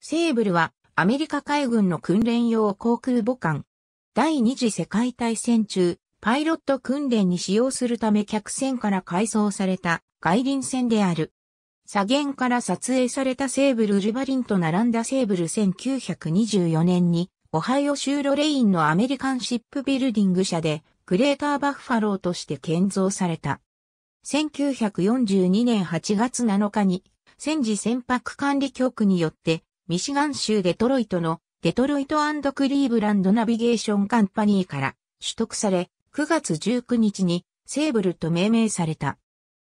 セーブルはアメリカ海軍の訓練用航空母艦。第二次世界大戦中、パイロット訓練に使用するため客船から改装された外輪船である。左舷から撮影されたセーブル・ルバリンと並んだセーブル1924年に、オハイオ州ロレインのアメリカンシップビルディング社で、グレーターバッファローとして建造された。1942年8月7日に、戦時船舶管理局によってミシガン州デトロイトのデトロイトクリーブランドナビゲーションカンパニーから取得され、9月19日にセーブルと命名された。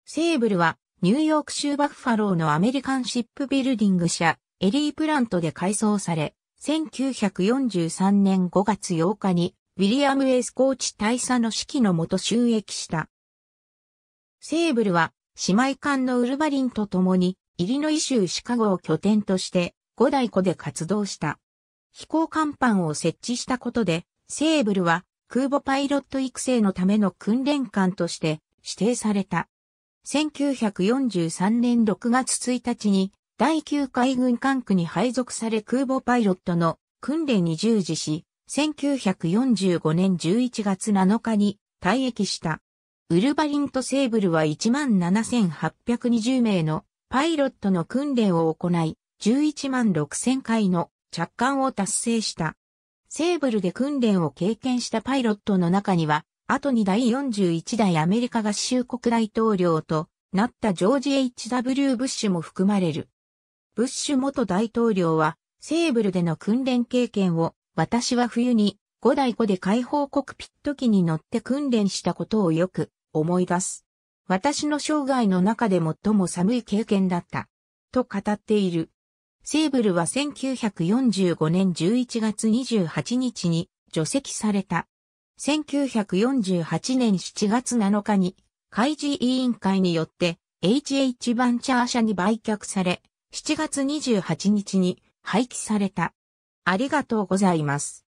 セーブルはニューヨーク州バッファローのアメリカンシップビルディング社エリープラントで改装され、1943年5月8日にウィリアム・エースコーチ大佐の指揮のもと収益した。セーブルは姉妹艦のウルバリンと共にイリノイ州シカゴを拠点として五大湖で活動した。飛行甲板を設置したことで、セーブルは空母パイロット育成のための訓練艦として指定された。1943年6月1日に第9海軍管区に配属され空母パイロットの訓練に従事し、1945年11月7日に退役した。ウルバリンとセーブルは17,820名のパイロットの訓練を行い、11万6000回の着艦を達成した。セーブルで訓練を経験したパイロットの中には、後に第41代アメリカ合衆国大統領となったジョージ・ H.W. ブッシュも含まれる。ブッシュ元大統領は、セーブルでの訓練経験を、私は冬に5台5で解放国ピット機に乗って訓練したことをよく思い出す。私の生涯の中で最も寒い経験だった。と語っている。セーブルは1945年11月28日に除籍された。1948年7月7日に開示委員会によって HH バンチャー社に売却され、7月28日に廃棄された。ありがとうございます。